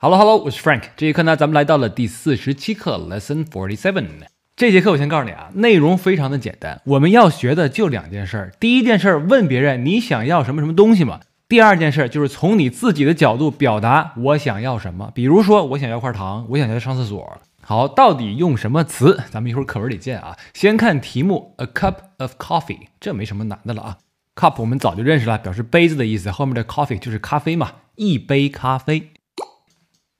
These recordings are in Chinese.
Hello, Hello，我是 Frank。这节课呢，咱们来到了第四十七课，Lesson Forty Seven。这节课我先告诉你啊，内容非常的简单，我们要学的就两件事儿。第一件事儿，问别人你想要什么什么东西嘛。第二件事儿就是从你自己的角度表达我想要什么。比如说，我想要块糖，我想要上厕所。好，到底用什么词？咱们一会儿课文里见啊。先看题目，A cup of coffee。这没什么难的了啊。cup 我们早就认识了，表示杯子的意思。后面的 coffee 就是咖啡嘛，一杯咖啡。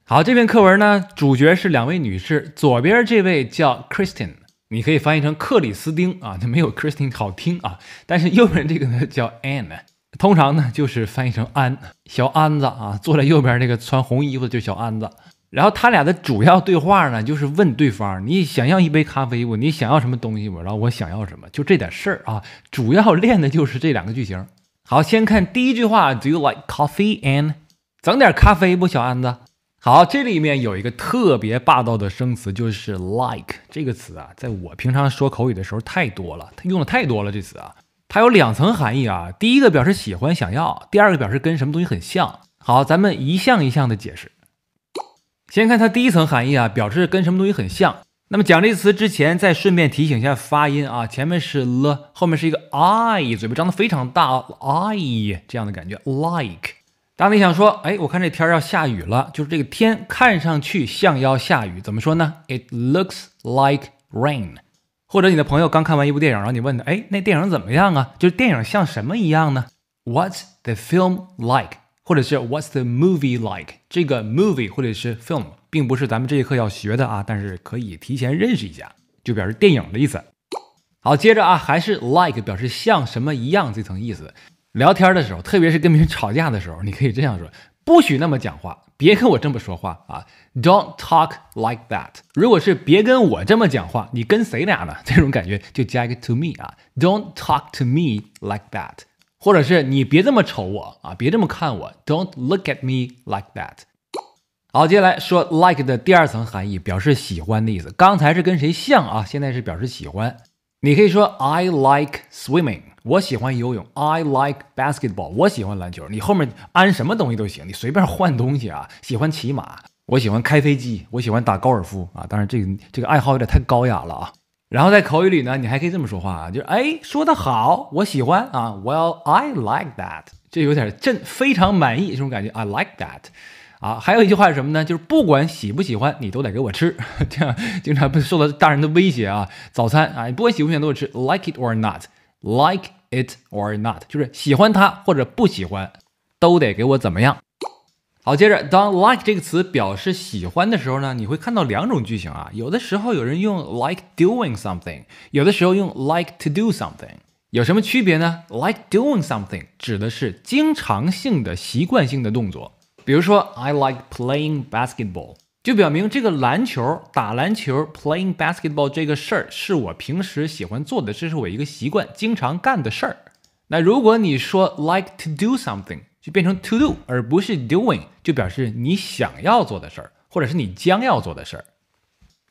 好，这篇课文呢，主角是两位女士，左边这位叫 k r i s t e n 你可以翻译成克里斯汀啊，它没有 k r i s t e n 好听啊。但是右边这个呢叫 Ann，通常呢就是翻译成安，小安子啊。坐在右边那个穿红衣服的就是小安子。然后他俩的主要对话呢，就是问对方，你想要一杯咖啡不？你想要什么东西不？然后我想要什么？就这点事儿啊。主要练的就是这两个句型。好，先看第一句话，Do you like coffee, Ann？整点咖啡不，小安子？好，这里面有一个特别霸道的生词，就是 like 这个词啊，在我平常说口语的时候太多了，它用的太多了。这词啊，它有两层含义啊。第一个表示喜欢、想要；第二个表示跟什么东西很像。好，咱们一项一项的解释。先看它第一层含义啊，表示跟什么东西很像。那么讲这词之前，再顺便提醒一下发音啊，前面是了，后面是一个 i，嘴巴张得非常大，i 这样的感觉，like。当你想说，哎，我看这天要下雨了，就是这个天看上去像要下雨，怎么说呢？It looks like rain。或者你的朋友刚看完一部电影，然后你问他，哎，那电影怎么样啊？就是电影像什么一样呢？What's the film like？或者是 What's the movie like？这个 movie 或者是 film 并不是咱们这节课要学的啊，但是可以提前认识一下，就表示电影的意思。好，接着啊，还是 like 表示像什么一样这层意思。聊天的时候，特别是跟别人吵架的时候，你可以这样说：不许那么讲话，别跟我这么说话啊！Don't talk like that。如果是别跟我这么讲话，你跟谁俩呢？这种感觉就加一个 to me 啊，Don't talk to me like that。或者是你别这么瞅我啊，别这么看我，Don't look at me like that。好，接下来说 like 的第二层含义，表示喜欢的意思。刚才是跟谁像啊？现在是表示喜欢，你可以说 I like swimming。我喜欢游泳。I like basketball。我喜欢篮球。你后面安什么东西都行，你随便换东西啊。喜欢骑马。我喜欢开飞机。我喜欢打高尔夫啊。当然，这个这个爱好有点太高雅了啊。然后在口语里呢，你还可以这么说话啊，就是哎，说的好，我喜欢啊，Well, I like that。这有点朕非常满意这种感觉，I like that。啊，还有一句话是什么呢？就是不管喜不喜欢，你都得给我吃。这样经常受到大人的威胁啊。早餐啊，你不管喜不喜欢都给我吃，like it or not。Like it or not，就是喜欢它或者不喜欢，都得给我怎么样？好，接着，当 like 这个词表示喜欢的时候呢，你会看到两种句型啊。有的时候有人用 like doing something，有的时候用 like to do something。有什么区别呢？Like doing something 指的是经常性的、习惯性的动作，比如说 I like playing basketball。就表明这个篮球打篮球 playing basketball 这个事儿是我平时喜欢做的，这是我一个习惯，经常干的事儿。那如果你说 like to do something，就变成 to do，而不是 doing，就表示你想要做的事儿，或者是你将要做的事儿。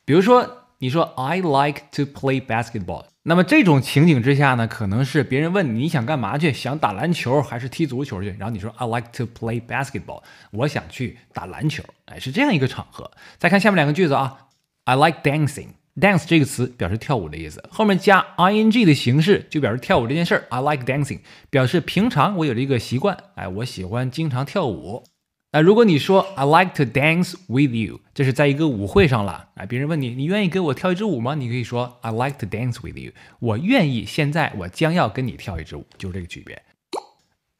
比如说，你说 I like to play basketball。那么这种情景之下呢，可能是别人问你想干嘛去，想打篮球还是踢足球去？然后你说 I like to play basketball，我想去打篮球。哎，是这样一个场合。再看下面两个句子啊，I like dancing。dance 这个词表示跳舞的意思，后面加 i n g 的形式就表示跳舞这件事儿。I like dancing 表示平常我有了一个习惯，哎，我喜欢经常跳舞。那如果你说 I like to dance with you，这是在一个舞会上了。啊，别人问你，你愿意跟我跳一支舞吗？你可以说 I like to dance with you，我愿意。现在我将要跟你跳一支舞，就是这个区别。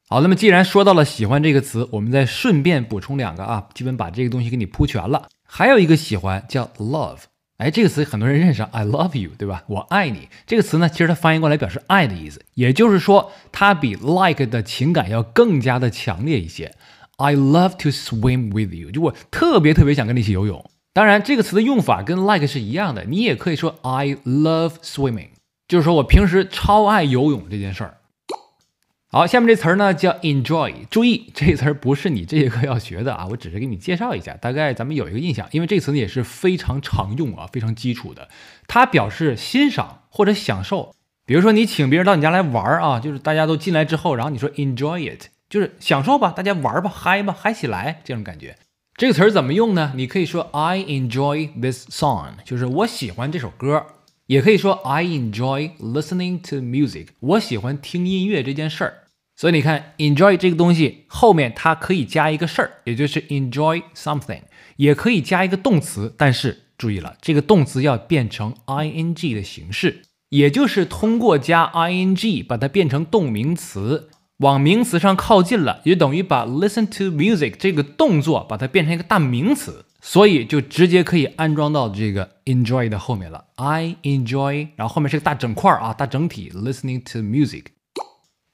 好，那么既然说到了喜欢这个词，我们再顺便补充两个啊，基本把这个东西给你铺全了。还有一个喜欢叫 love，哎，这个词很多人认识，I love you，对吧？我爱你。这个词呢，其实它翻译过来表示爱的意思，也就是说它比 like 的情感要更加的强烈一些。I love to swim with you，就我特别特别想跟你一起游泳。当然，这个词的用法跟 like 是一样的，你也可以说 I love swimming，就是说我平时超爱游泳这件事儿。好，下面这词儿呢叫 enjoy，注意这词儿不是你这节课要学的啊，我只是给你介绍一下，大概咱们有一个印象，因为这词呢也是非常常用啊，非常基础的，它表示欣赏或者享受。比如说你请别人到你家来玩儿啊，就是大家都进来之后，然后你说 enjoy it。就是享受吧，大家玩儿吧，嗨吧，嗨起来！这种感觉，这个词儿怎么用呢？你可以说 I enjoy this song，就是我喜欢这首歌；也可以说 I enjoy listening to music，我喜欢听音乐这件事儿。所以你看，enjoy 这个东西后面它可以加一个事儿，也就是 enjoy something，也可以加一个动词，但是注意了，这个动词要变成 ing 的形式，也就是通过加 ing 把它变成动名词。往名词上靠近了，就等于把 listen to music 这个动作，把它变成一个大名词，所以就直接可以安装到这个 enjoy 的后面了。I enjoy，然后后面是个大整块儿啊，大整体 listening to music。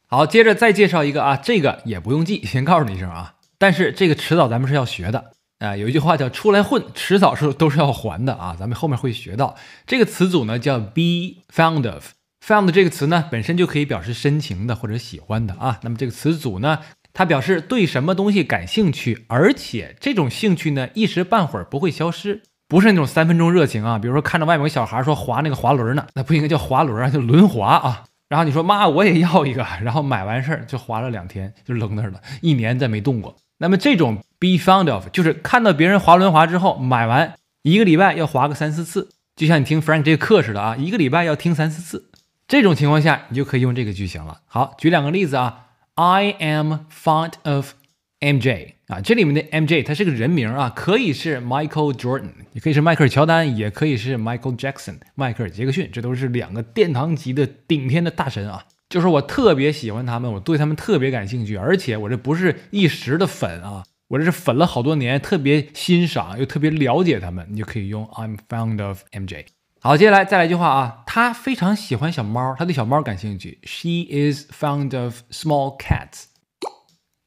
好，接着再介绍一个啊，这个也不用记，先告诉你一声啊，但是这个迟早咱们是要学的啊。有一句话叫出来混，迟早是都是要还的啊。咱们后面会学到这个词组呢，叫 be fond u of。found 这个词呢，本身就可以表示深情的或者喜欢的啊。那么这个词组呢，它表示对什么东西感兴趣，而且这种兴趣呢，一时半会儿不会消失，不是那种三分钟热情啊。比如说看到外面有小孩说滑那个滑轮呢，那不应该叫滑轮啊，叫轮滑啊。然后你说妈我也要一个，然后买完事儿就滑了两天就扔那儿了，一年再没动过。那么这种 be fond u of 就是看到别人滑轮滑之后买完一个礼拜要滑个三四次，就像你听 Frank 这个课似的啊，一个礼拜要听三四次。这种情况下，你就可以用这个句型了。好，举两个例子啊。I am fond of MJ 啊，这里面的 MJ 它是个人名啊，可以是 Michael Jordan，也可以是迈克尔乔丹，也可以是 Michael Jackson，迈克尔杰克逊，这都是两个殿堂级的顶天的大神啊。就是我特别喜欢他们，我对他们特别感兴趣，而且我这不是一时的粉啊，我这是粉了好多年，特别欣赏又特别了解他们，你就可以用 I m fond of MJ。好，接下来再来一句话啊，他非常喜欢小猫，他对小猫感兴趣。She is fond of small cats。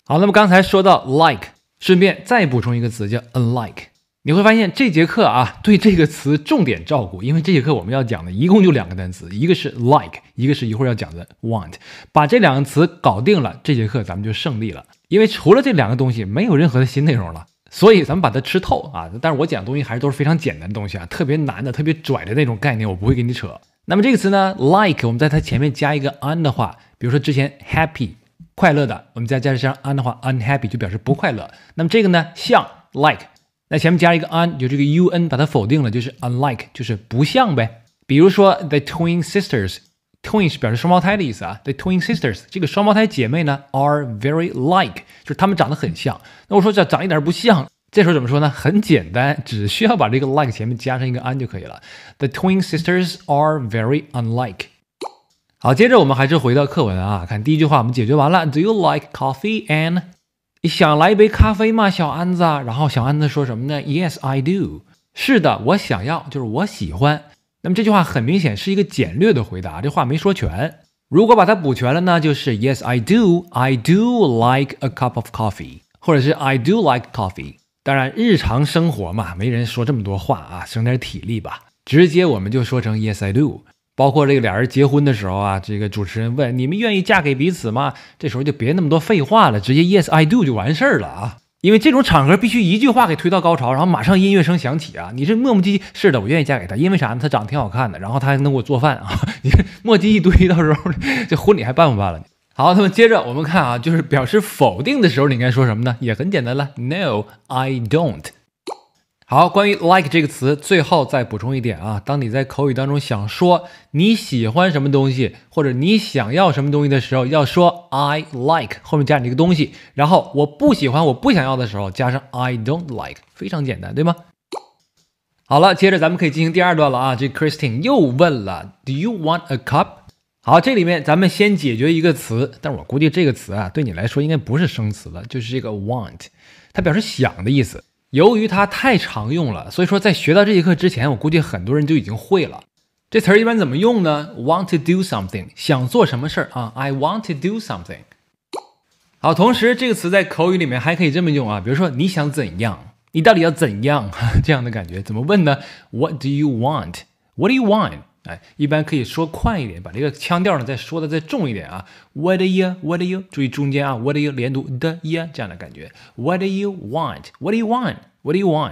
好，那么刚才说到 like，顺便再补充一个词叫 unlike。你会发现这节课啊，对这个词重点照顾，因为这节课我们要讲的一共就两个单词，一个是 like，一个是一会儿要讲的 want。把这两个词搞定了，这节课咱们就胜利了，因为除了这两个东西，没有任何的新内容了。所以咱们把它吃透啊！但是我讲的东西还是都是非常简单的东西啊，特别难的、特别拽的那种概念，我不会给你扯。那么这个词呢，like，我们在它前面加一个 un 的话，比如说之前 happy，快乐的，我们再加上 un 的话，unhappy 就表示不快乐。那么这个呢，像 like，那前面加一个 un，就这个 un 把它否定了，就是 unlike，就是不像呗。比如说 the twin sisters。Twin 是表示双胞胎的意思啊。The twin sisters 这个双胞胎姐妹呢，are very like，就是她们长得很像。那我说这长一点不像，这时候怎么说呢？很简单，只需要把这个 like 前面加上一个 a n 就可以了。The twin sisters are very unlike。好，接着我们还是回到课文啊，看第一句话我们解决完了。Do you like coffee and 你想来一杯咖啡吗，小安子？然后小安子说什么呢？Yes, I do。是的，我想要，就是我喜欢。那么这句话很明显是一个简略的回答，这话没说全。如果把它补全了呢，就是 Yes, I do. I do like a cup of coffee，或者是 I do like coffee。当然，日常生活嘛，没人说这么多话啊，省点体力吧，直接我们就说成 Yes, I do。包括这个俩人结婚的时候啊，这个主持人问你们愿意嫁给彼此吗？这时候就别那么多废话了，直接 Yes, I do 就完事儿了啊。因为这种场合必须一句话给推到高潮，然后马上音乐声响起啊！你这磨磨唧唧，是的，我愿意嫁给他，因为啥呢？他长得挺好看的，然后他还能给我做饭啊！你磨叽一堆，到时候这 婚礼还办不办了好，那么接着我们看啊，就是表示否定的时候，你应该说什么呢？也很简单了，No，I don't。好，关于 like 这个词，最后再补充一点啊。当你在口语当中想说你喜欢什么东西，或者你想要什么东西的时候，要说 I like 后面加你这个东西。然后我不喜欢，我不想要的时候，加上 I don't like，非常简单，对吗？好了，接着咱们可以进行第二段了啊。这 Christine 又问了，Do you want a cup？好，这里面咱们先解决一个词，但我估计这个词啊，对你来说应该不是生词了，就是这个 want，它表示想的意思。由于它太常用了，所以说在学到这节课之前，我估计很多人就已经会了。这词儿一般怎么用呢？Want to do something，想做什么事儿啊？I want to do something。好，同时这个词在口语里面还可以这么用啊，比如说你想怎样？你到底要怎样？这样的感觉怎么问呢？What do you want？What do you want？哎，一般可以说快一点，把这个腔调呢再说的再重一点啊。What do you, what do you？注意中间啊，what do you 连读的 e 这样的感觉。What do you want？What do you want？What do you want？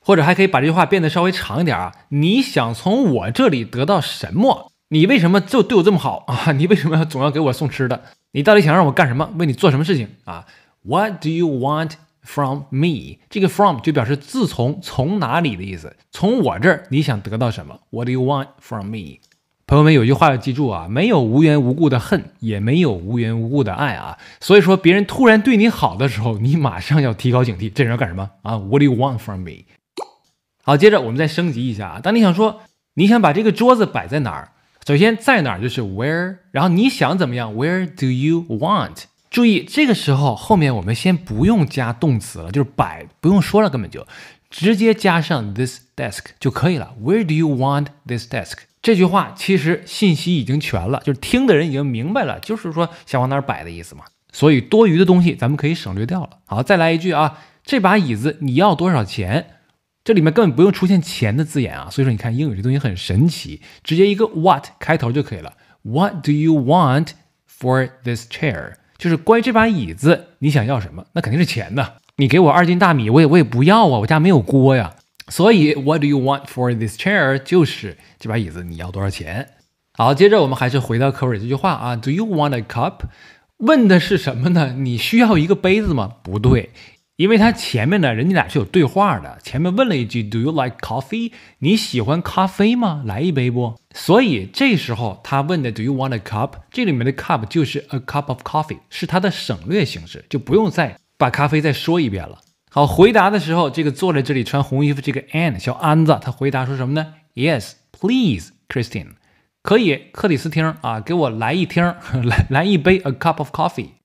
或者还可以把这句话变得稍微长一点啊。你想从我这里得到什么？你为什么就对我这么好啊？你为什么要总要给我送吃的？你到底想让我干什么？为你做什么事情啊？What do you want？From me，这个 from 就表示自从从哪里的意思，从我这儿你想得到什么？What do you want from me？朋友们有句话要记住啊，没有无缘无故的恨，也没有无缘无故的爱啊，所以说别人突然对你好的时候，你马上要提高警惕，这人要干什么啊？What do you want from me？好，接着我们再升级一下啊，当你想说你想把这个桌子摆在哪儿，首先在哪儿就是 where，然后你想怎么样？Where do you want？注意，这个时候后面我们先不用加动词了，就是摆不用说了，根本就直接加上 this desk 就可以了。Where do you want this desk？这句话其实信息已经全了，就是听的人已经明白了，就是说想往哪儿摆的意思嘛。所以多余的东西咱们可以省略掉了。好，再来一句啊，这把椅子你要多少钱？这里面根本不用出现钱的字眼啊。所以说你看英语这东西很神奇，直接一个 what 开头就可以了。What do you want for this chair？就是关于这把椅子，你想要什么？那肯定是钱呐！你给我二斤大米，我也我也不要啊，我家没有锅呀。所以 What do you want for this chair？就是这把椅子你要多少钱？好，接着我们还是回到课文这句话啊。Do you want a cup？问的是什么呢？你需要一个杯子吗？不对。因为他前面呢，人家俩是有对话的。前面问了一句 "Do you like coffee？" 你喜欢咖啡吗？来一杯不？所以这时候他问的 "Do you want a cup？" 这里面的 cup 就是 "a cup of coffee"，是它的省略形式，就不用再把咖啡再说一遍了。好，回答的时候，这个坐在这里穿红衣服这个 Ann 小安子，他回答说什么呢？Yes, please, Christine。可以，克里斯汀啊，给我来一听，来来一杯 a cup of coffee。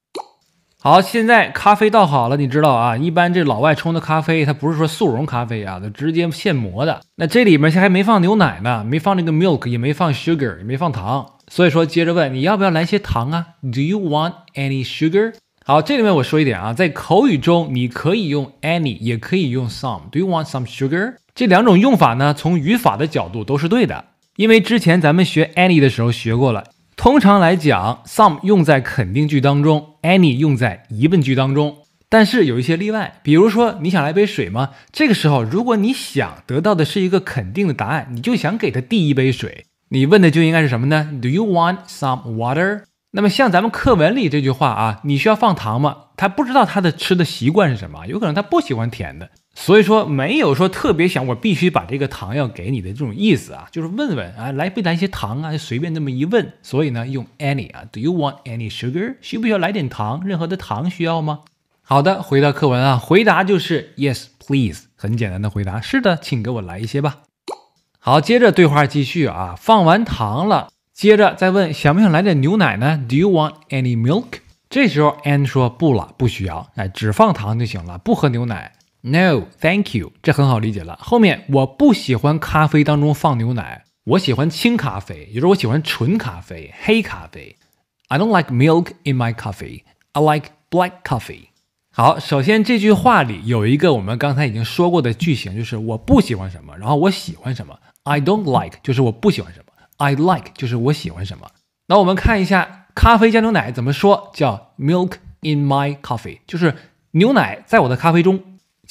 好，现在咖啡倒好了，你知道啊？一般这老外冲的咖啡，它不是说速溶咖啡啊，它直接现磨的。那这里面现在还没放牛奶呢，没放这个 milk，也没放 sugar，也没放糖。所以说，接着问你要不要来些糖啊？Do you want any sugar？好，这里面我说一点啊，在口语中你可以用 any，也可以用 some。Do you want some sugar？这两种用法呢，从语法的角度都是对的，因为之前咱们学 any 的时候学过了。通常来讲，some 用在肯定句当中，any 用在疑问句当中。但是有一些例外，比如说，你想来杯水吗？这个时候，如果你想得到的是一个肯定的答案，你就想给他递一杯水，你问的就应该是什么呢？Do you want some water？那么像咱们课文里这句话啊，你需要放糖吗？他不知道他的吃的习惯是什么，有可能他不喜欢甜的。所以说没有说特别想我必须把这个糖要给你的这种意思啊，就是问问啊，来不来一些糖啊？随便这么一问。所以呢，用 any 啊，Do you want any sugar？需不需要来点糖？任何的糖需要吗？好的，回到课文啊，回答就是 Yes, please。很简单的回答，是的，请给我来一些吧。好，接着对话继续啊，放完糖了，接着再问想不想来点牛奶呢？Do you want any milk？这时候 Anne 说不了，不需要，哎，只放糖就行了，不喝牛奶。No, thank you。这很好理解了。后面我不喜欢咖啡当中放牛奶，我喜欢清咖啡，也就是我喜欢纯咖啡、黑咖啡。I don't like milk in my coffee. I like black coffee. 好，首先这句话里有一个我们刚才已经说过的句型，就是我不喜欢什么，然后我喜欢什么。I don't like，就是我不喜欢什么；I like，就是我喜欢什么。那我们看一下咖啡加牛奶怎么说，叫 milk in my coffee，就是牛奶在我的咖啡中。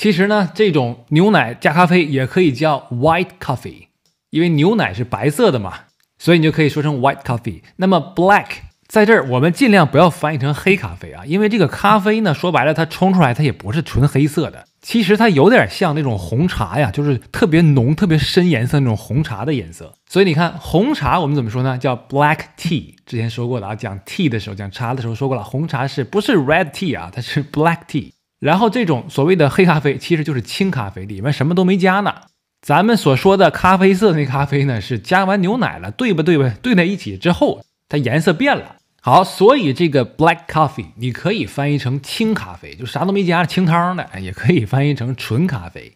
其实呢，这种牛奶加咖啡也可以叫 white coffee，因为牛奶是白色的嘛，所以你就可以说成 white coffee。那么 black 在这儿我们尽量不要翻译成黑咖啡啊，因为这个咖啡呢，说白了它冲出来它也不是纯黑色的，其实它有点像那种红茶呀，就是特别浓、特别深颜色那种红茶的颜色。所以你看红茶我们怎么说呢？叫 black tea。之前说过的啊，讲 tea 的时候讲茶的时候说过了，红茶是不是 red tea 啊？它是 black tea。然后这种所谓的黑咖啡其实就是清咖啡，里面什么都没加呢。咱们所说的咖啡色那咖啡呢，是加完牛奶了，兑吧兑吧兑在一起之后，它颜色变了。好，所以这个 black coffee 你可以翻译成清咖啡，就啥都没加，清汤的，也可以翻译成纯咖啡。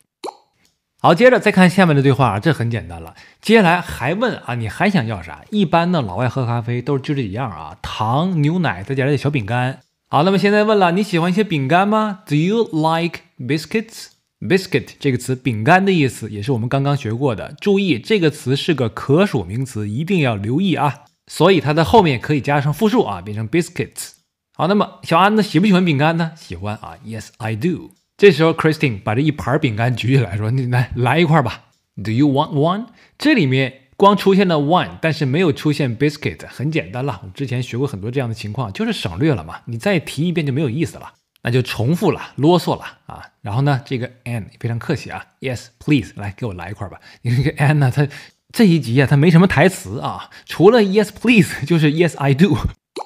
好，接着再看下面的对话，啊，这很简单了。接下来还问啊，你还想要啥？一般呢，老外喝咖啡都是就这几样啊，糖、牛奶，再加点小饼干。好，那么现在问了，你喜欢一些饼干吗？Do you like biscuits？Biscuit 这个词，饼干的意思，也是我们刚刚学过的。注意，这个词是个可数名词，一定要留意啊。所以它的后面可以加上复数啊，变成 biscuits。好，那么小安子喜不喜欢饼干呢？喜欢啊。Yes, I do。这时候 Christine 把这一盘饼干举起来，说：“你来，来一块吧。Do you want one？” 这里面。光出现了 one，但是没有出现 biscuit，很简单了。我之前学过很多这样的情况，就是省略了嘛。你再提一遍就没有意思了，那就重复了，啰嗦了啊。然后呢，这个 a n 非常客气啊，Yes, please，来给我来一块吧。你这个 Ann 呢，它这一集啊，它没什么台词啊，除了 Yes, please 就是 Yes, I do。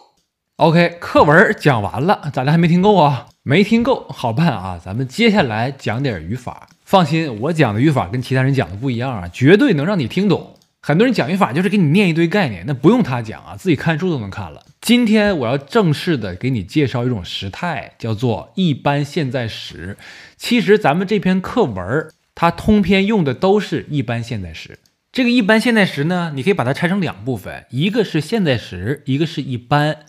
OK，课文讲完了，咋的还没听够啊？没听够，好办啊，咱们接下来讲点语法。放心，我讲的语法跟其他人讲的不一样啊，绝对能让你听懂。很多人讲语法就是给你念一堆概念，那不用他讲啊，自己看书都能看了。今天我要正式的给你介绍一种时态，叫做一般现在时。其实咱们这篇课文它通篇用的都是一般现在时。这个一般现在时呢，你可以把它拆成两部分，一个是现在时，一个是一般。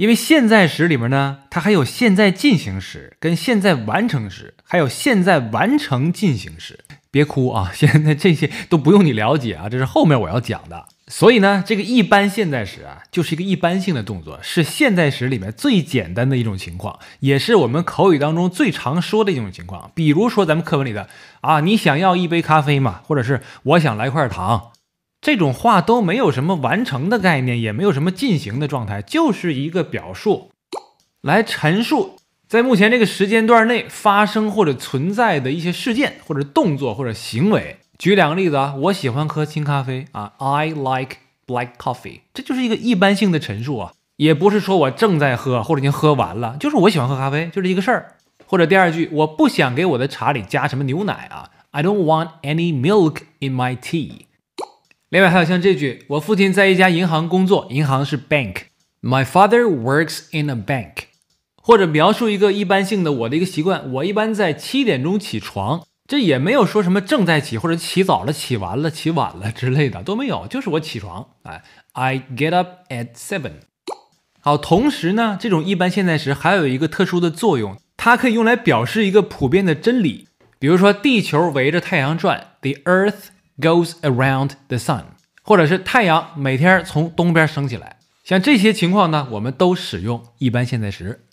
因为现在时里面呢，它还有现在进行时，跟现在完成时，还有现在完成进行时。别哭啊，现在这些都不用你了解啊，这是后面我要讲的。所以呢，这个一般现在时啊，就是一个一般性的动作，是现在时里面最简单的一种情况，也是我们口语当中最常说的一种情况。比如说咱们课文里的啊，你想要一杯咖啡嘛，或者是我想来块糖。这种话都没有什么完成的概念，也没有什么进行的状态，就是一个表述，来陈述在目前这个时间段内发生或者存在的一些事件或者动作或者行为。举两个例子啊，我喜欢喝清咖啡啊，I like black coffee，这就是一个一般性的陈述啊，也不是说我正在喝或者已经喝完了，就是我喜欢喝咖啡，就是一个事儿。或者第二句，我不想给我的茶里加什么牛奶啊，I don't want any milk in my tea。另外还有像这句，我父亲在一家银行工作，银行是 bank。My father works in a bank。或者描述一个一般性的我的一个习惯，我一般在七点钟起床，这也没有说什么正在起或者起早了、起晚了、起晚了之类的都没有，就是我起床。哎，I get up at seven。好，同时呢，这种一般现在时还有一个特殊的作用，它可以用来表示一个普遍的真理，比如说地球围着太阳转。The Earth。goes around the sun，或者是太阳每天从东边升起来，像这些情况呢，我们都使用一般现在时。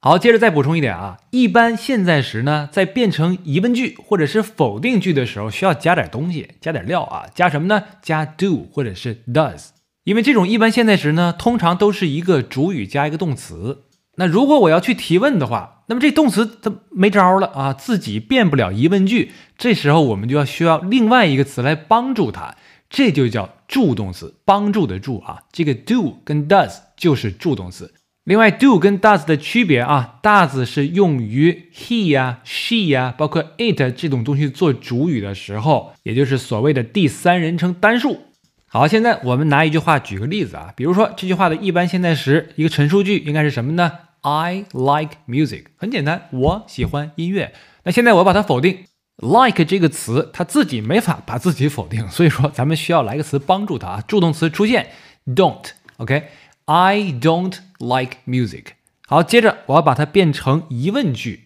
好，接着再补充一点啊，一般现在时呢，在变成疑问句或者是否定句的时候，需要加点东西，加点料啊，加什么呢？加 do 或者是 does，因为这种一般现在时呢，通常都是一个主语加一个动词。那如果我要去提问的话。那么这动词它没招了啊，自己变不了疑问句。这时候我们就要需要另外一个词来帮助它，这就叫助动词，帮助的助啊。这个 do 跟 does 就是助动词。另外 do 跟 does 的区别啊，does 是用于 he 呀、she 呀，包括 it 这种东西做主语的时候，也就是所谓的第三人称单数。好，现在我们拿一句话举个例子啊，比如说这句话的一般现在时一个陈述句应该是什么呢？I like music，很简单，我喜欢音乐。那现在我要把它否定。Like 这个词，它自己没法把自己否定，所以说咱们需要来个词帮助它啊。助动词出现，don't，OK？I don't like music。好，接着我要把它变成疑问句，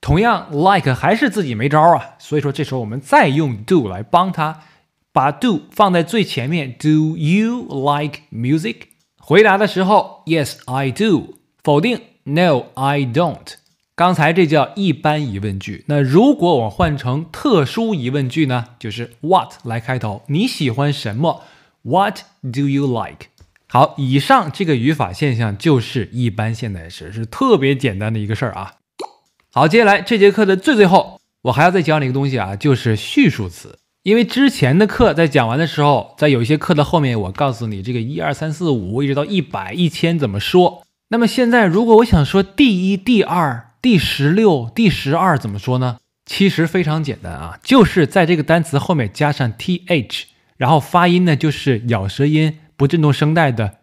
同样 like 还是自己没招啊，所以说这时候我们再用 do 来帮它，把 do 放在最前面。Do you like music？回答的时候，Yes，I do。否定。No, I don't。刚才这叫一般疑问句。那如果我换成特殊疑问句呢？就是 what 来开头。你喜欢什么？What do you like？好，以上这个语法现象就是一般现在时，是特别简单的一个事儿啊。好，接下来这节课的最最后，我还要再讲一个东西啊，就是序数词。因为之前的课在讲完的时候，在有一些课的后面，我告诉你这个一二三四五一直到一百一千怎么说。那么现在，如果我想说第一、第二、第十六、第十二，怎么说呢？其实非常简单啊，就是在这个单词后面加上 th，然后发音呢就是咬舌音，不震动声带的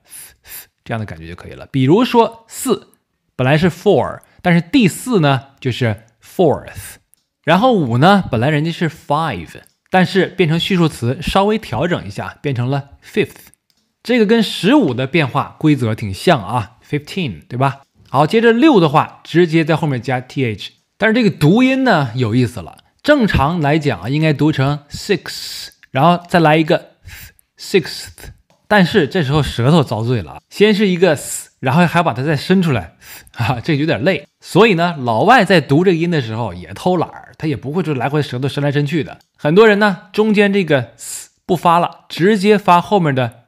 这样的感觉就可以了。比如说四，本来是 four，但是第四呢就是 fourth，然后五呢本来人家是 five，但是变成序数词稍微调整一下变成了 fifth，这个跟十五的变化规则挺像啊。Fifteen，对吧？好，接着六的话，直接在后面加 th，但是这个读音呢有意思了。正常来讲啊，应该读成 s i x 然后再来一个 sixth，但是这时候舌头遭罪了，先是一个 s，然后还把它再伸出来，啊，这有点累。所以呢，老外在读这个音的时候也偷懒儿，他也不会说来回舌头伸来伸去的。很多人呢，中间这个 s 不发了，直接发后面的，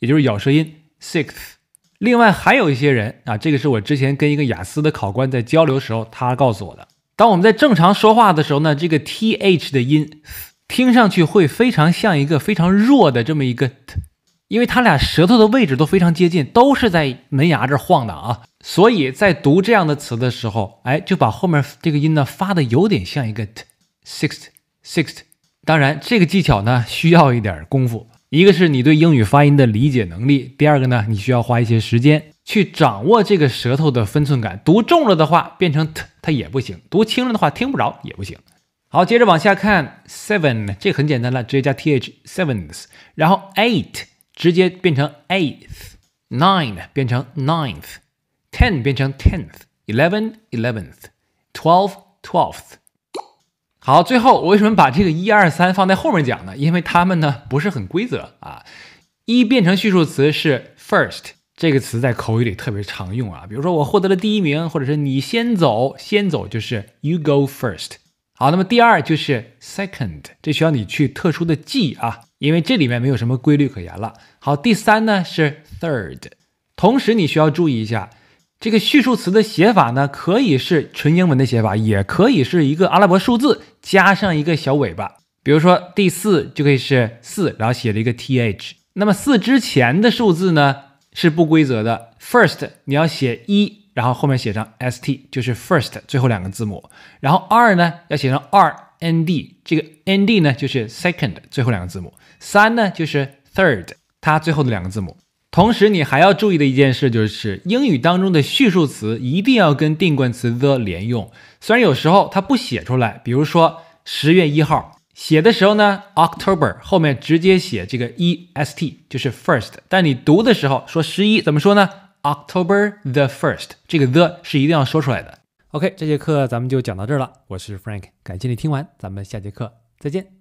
也就是咬舌音 sixth。另外还有一些人啊，这个是我之前跟一个雅思的考官在交流时候，他告诉我的。当我们在正常说话的时候呢，这个 th 的音听上去会非常像一个非常弱的这么一个，因为他俩舌头的位置都非常接近，都是在门牙这儿晃的啊，所以在读这样的词的时候，哎，就把后面这个音呢发的有点像一个 six t six。t 当然，这个技巧呢需要一点功夫。一个是你对英语发音的理解能力，第二个呢，你需要花一些时间去掌握这个舌头的分寸感。读重了的话，变成它也不行；读轻了的话，听不着也不行。好，接着往下看，seven 这很简单了，直接加 th，seventh。然后 eight 直接变成 eighth，nine 变成 ninth，ten 变成 tenth，eleven eleventh，twelve twelfth。好，最后我为什么把这个一二三放在后面讲呢？因为它们呢不是很规则啊。一变成序数词是 first，这个词在口语里特别常用啊。比如说我获得了第一名，或者是你先走，先走就是 you go first。好，那么第二就是 second，这需要你去特殊的记啊，因为这里面没有什么规律可言了。好，第三呢是 third，同时你需要注意一下这个序数词的写法呢，可以是纯英文的写法，也可以是一个阿拉伯数字。加上一个小尾巴，比如说第四就可以是四，然后写了一个 th。那么四之前的数字呢是不规则的。first 你要写一，然后后面写上 s t，就是 first 最后两个字母。然后二呢要写上 r n d，这个 n d 呢就是 second 最后两个字母。三呢就是 third，它最后的两个字母。同时你还要注意的一件事就是，英语当中的序数词一定要跟定冠词 the 连用。虽然有时候它不写出来，比如说十月一号，写的时候呢，October 后面直接写这个 E st，就是 first，但你读的时候说十一怎么说呢？October the first，这个 the 是一定要说出来的。OK，这节课咱们就讲到这儿了，我是 Frank，感谢你听完，咱们下节课再见。